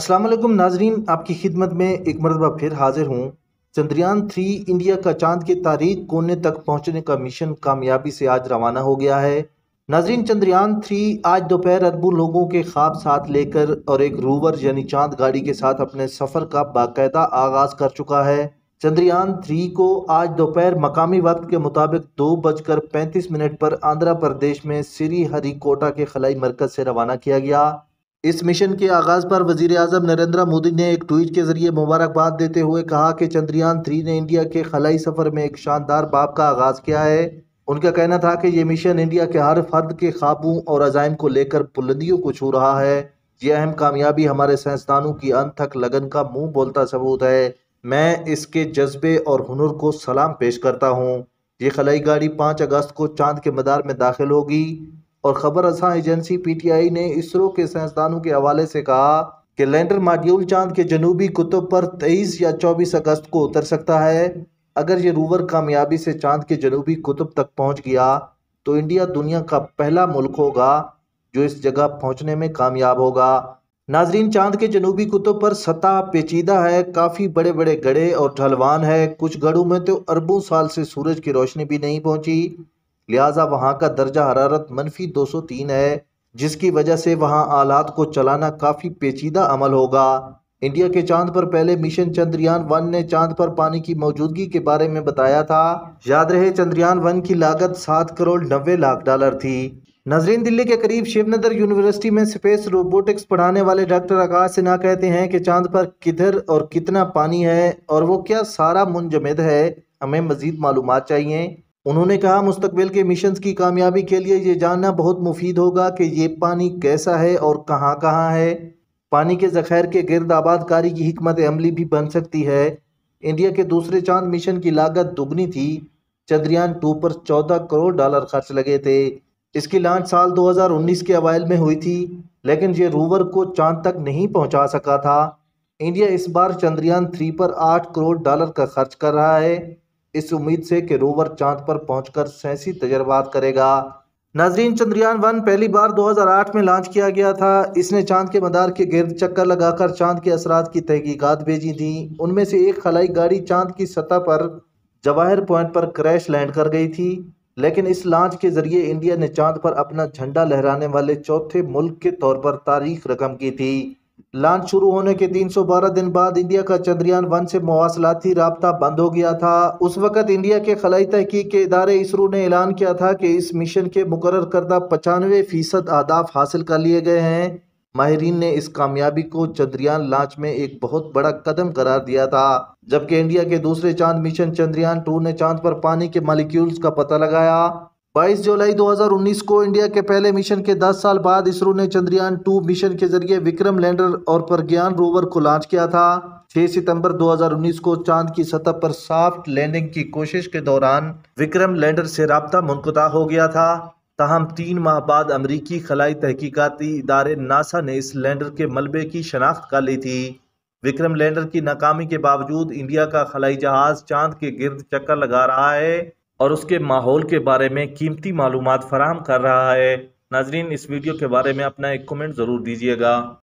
असलम नाजरीन आपकी खिदमत में एक मरतबा फिर हाजिर हूँ चंद्रयान थ्री इंडिया का चांद के तारीख कोने तक पहुँचने का मिशन कामयाबी से आज रवाना हो गया है नाजरीन चंद्रयान थ्री आज दोपहर अरबों लोगों के ख्वाब साथ लेकर और एक रूवर यानी चांद गाड़ी के साथ अपने सफ़र का बाकायदा आगाज़ कर चुका है चंद्रयान थ्री को आज दोपहर मकामी वक्त के मुताबिक दो बजकर पैंतीस मिनट पर आंध्र प्रदेश में श्री हरिकोटा के खलाई मरकज से रवाना किया गया इस मिशन के आगाज़ पर वजीर अजम नरेंद्र मोदी ने एक ट्वीट के जरिए मुबारकबाद देते हुए कहा कि चंद्रयान थ्री ने इंडिया के खलाई सफ़र में एक शानदार बाप का आगाज़ किया है उनका कहना था कि यह मिशन इंडिया के हर फर्द के ख्वाबों और अजायम को लेकर बुलंदियों को छू रहा है यह अहम कामयाबी हमारे साइंसदानों की अनथक लगन का मुंह बोलता सबूत है मैं इसके जज्बे और हुनर को सलाम पेश करता हूँ ये खलाई गाड़ी पाँच अगस्त को चांद के मदार में दाखिल होगी और खबर रसा एजेंसी पीटीआई ने इसरो के साइंसदानों के हवाले से कहा कि लैंडर मॉड्यूल चांद के जनूबी कुतुब पर 23 या 24 अगस्त को उतर सकता है अगर ये रूवर कामयाबी से चांद के जनूबी कुतुब तक पहुंच गया तो इंडिया दुनिया का पहला मुल्क होगा जो इस जगह पहुंचने में कामयाब होगा नाजरीन चांद के जनूबी कुतुब पर सतह पेचीदा है काफ़ी बड़े बड़े गढ़े और ढलवान है कुछ गढ़ों में तो अरबों साल से सूरज की रोशनी भी नहीं पहुंची लिहाजा वहाँ का दर्जा हरारत मनफी दो सौ तीन है जिसकी वजह से वहाँ आलात को चलाना काफ़ी पेचीदा अमल होगा इंडिया के चांद पर पहले मिशन चंद्रयान वन ने चांद पर पानी की मौजूदगी के बारे में बताया था याद रहे चंद्रयान वन की लागत सात करोड़ नब्बे लाख डॉलर थी नजरीन दिल्ली के करीब शिवनगर यूनिवर्सिटी में स्पेस रोबोटिक्स पढ़ाने वाले डॉक्टर आकाश सिन्हा कहते हैं कि चांद पर किधर और कितना पानी है और वो क्या सारा मुंजमद है हमें मजीद मालूम चाहिए उन्होंने कहा मुस्तबिल के मिशन की कामयाबी के लिए ये जानना बहुत मुफीद होगा कि ये पानी कैसा है और कहाँ कहाँ है पानी के ज़ख़ैर के गर्द आबादकारी की हमत अमली भी बन सकती है इंडिया के दूसरे चांद मिशन की लागत दुगनी थी चंद्रयान टू पर चौदह करोड़ डॉलर खर्च लगे थे इसकी लॉन्च साल 2019 के अवैल में हुई थी लेकिन ये रूवर को चांद तक नहीं पहुंचा सका था इंडिया इस बार चंद्रयान थ्री पर आठ करोड़ डॉलर का खर्च कर रहा है इस उम्मीद से कि रोवर चांद पर पहुंचकर सैंसी तजर्बात करेगा नाजरीन चंद्रयान वन पहली बार 2008 में लॉन्च किया गया था इसने चांद के मदार के गिरद चक्कर लगाकर चांद के असरात की तहकीकत भेजी थी उनमें से एक खलाई गाड़ी चांद की सतह पर जवाहर पॉइंट पर क्रैश लैंड कर गई थी लेकिन इस लॉन्च के जरिए इंडिया ने चांद पर अपना झंडा लहराने वाले चौथे मुल्क के तौर पर तारीख रकम की थी लॉन्च शुरू होने के 312 दिन बाद इंडिया का चंद्रयान वन से मवासलाती रबता बंद हो गया था उस वक़्त इंडिया के खलाई तहकीक के इदारे इसरो ने ऐलान किया था कि इस मिशन के मुकर करदा पचानवे फ़ीसद आदाफ हासिल कर लिए गए हैं माहरीन ने इस कामयाबी को चंद्रयान लॉन्च में एक बहुत बड़ा कदम करार दिया था जबकि इंडिया के दूसरे चांद मिशन चंद्रयान टू ने चांद पर पानी के मालिक्यूल्स का पता लगाया 22 जुलाई 2019 को इंडिया के पहले मिशन के 10 साल बाद इसरो ने चंद्रयान 2 मिशन के जरिए विक्रम लैंडर और प्रज्ञान रोवर को लॉन्च किया था 6 सितंबर 2019 को चांद की सतह पर सॉफ्ट लैंडिंग की कोशिश के दौरान विक्रम लैंडर से रबता मुनकता हो गया था तहम तीन माह बाद अमरीकी खलाई तहकीकती इदारे नासा ने इस लैंडर के मलबे की शनाख्त कर ली थी विक्रम लैंडर की नाकामी के बावजूद इंडिया का खलाई जहाज चांद के गिर्द चक्कर लगा रहा है और उसके माहौल के बारे में कीमती मालूम फराम कर रहा है नाजरीन इस वीडियो के बारे में अपना एक कमेंट ज़रूर दीजिएगा